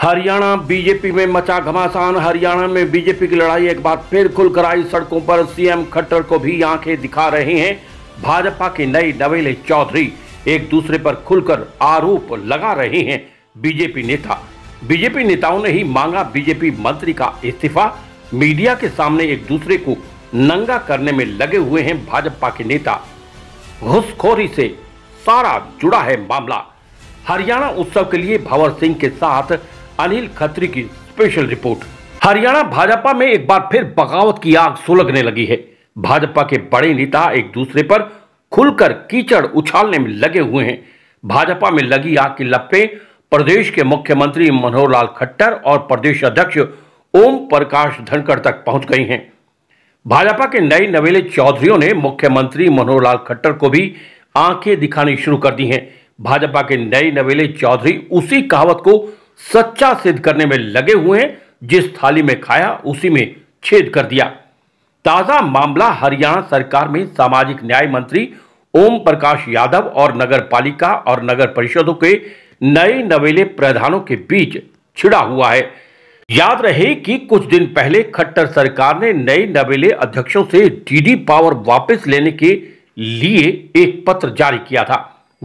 Haryana BJP में मचा घमासान हरियाणा में बीजेपी की लड़ाई एक बार फिर खुलकर आई सड़कों पर सीएम खट्टर को भी आंखें दिखा रहे हैं भाजपा के नए नवेले चौधरी एक दूसरे पर खुलकर आरोप लगा रहे हैं बीजेपी नेता बीजेपी नेताओं ने ही मांगा बीजेपी मंत्री का इस्तीफा मीडिया के सामने एक दूसरे को नंगा करने में लगे हुए हैं भाजपा के नेता घुसखोरी से सारा जुड़ा है मामला हरियाणा उत्सव के लिए भंवर सिंह के साथ अनिल खत्री की स्पेशल रिपोर्ट हरियाणा भाजपा में एक बार फिर बगावत की आग सुलगने लगी है भाजपा के बड़े नेता एक दूसरे पर खुलकर कीचड़ उछालने में लगे हुए हैं भाजपा में लगी आग की लपटे प्रदेश के मुख्यमंत्री मनोहर लाल खट्टर और प्रदेश अध्यक्ष ओम प्रकाश धनखड़ तक पहुंच गई हैं भाजपा के नए नवेले चौधरीयों ने मुख्यमंत्री मनोहर लाल खट्टर को भी आंखें दिखानी शुरू कर दी हैं भाजपा के नए नवेले चौधरी उसी कहावत को सच्चा सिद्ध करने में लगे हुए हैं जिस थाली में खाया उसी में छेद कर दिया ताजा मामला हरियाणा सरकार में सामाजिक न्याय मंत्री ओम प्रकाश यादव और नगर पालिका और नगर परिषदों के नए नवेले प्रधानों के बीच छिड़ा हुआ है याद रहे कि कुछ दिन पहले खट्टर सरकार ने नए नवेले अध्यक्षों से डीडी पावर वापस लेने के लिए एक पत्र जारी किया था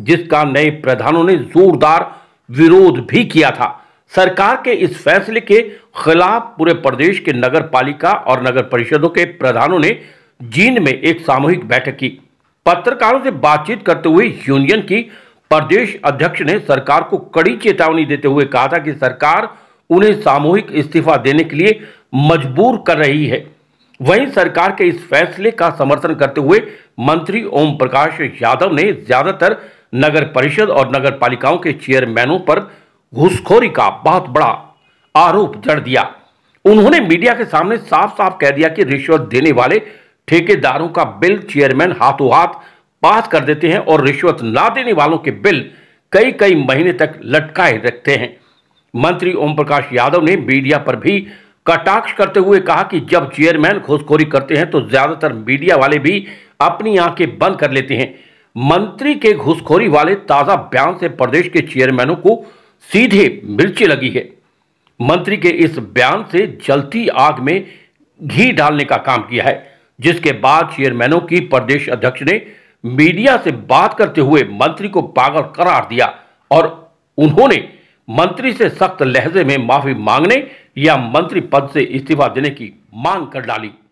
जिसका नए प्रधानों ने जोरदार विरोध भी किया था सरकार के इस फैसले के खिलाफ पूरे प्रदेश के नगर पालिका और नगर परिषदों के प्रधानों ने जींद में एक सामूहिक बैठक की पत्रकारों से बातचीत करते हुए यूनियन की प्रदेश अध्यक्ष ने सरकार को कड़ी चेतावनी देते हुए कहा था कि सरकार उन्हें सामूहिक इस्तीफा देने के लिए मजबूर कर रही है वहीं सरकार के इस फैसले का समर्थन करते हुए मंत्री ओम प्रकाश यादव ने ज्यादातर नगर परिषद और नगर पालिकाओं के चेयरमैनों पर घुसखोरी का बहुत बड़ा आरोप जड़ दिया उन्होंने मीडिया के सामने साफ साफ कह दिया कि रिश्वत देने वाले ठेकेदारों का बिल चेयरमैन हाथों हाथ पास कर देते हैं और रिश्वत ना देने वालों के बिल कई कई महीने तक लटकाए रखते हैं मंत्री ओम प्रकाश यादव ने मीडिया पर भी कटाक्ष करते हुए कहा कि जब चेयरमैन घुसखोरी करते हैं तो ज्यादातर मीडिया वाले भी अपनी आंखें बंद कर लेते हैं मंत्री के घुसखोरी वाले ताजा बयान से प्रदेश के चेयरमैनों को सीधे मिर्ची लगी है मंत्री के इस बयान से जलती आग में घी डालने का काम किया है जिसके बाद चेयरमैनों की प्रदेश अध्यक्ष ने मीडिया से बात करते हुए मंत्री को पागल करार दिया और उन्होंने मंत्री से सख्त लहजे में माफी मांगने या मंत्री पद से इस्तीफा देने की मांग कर डाली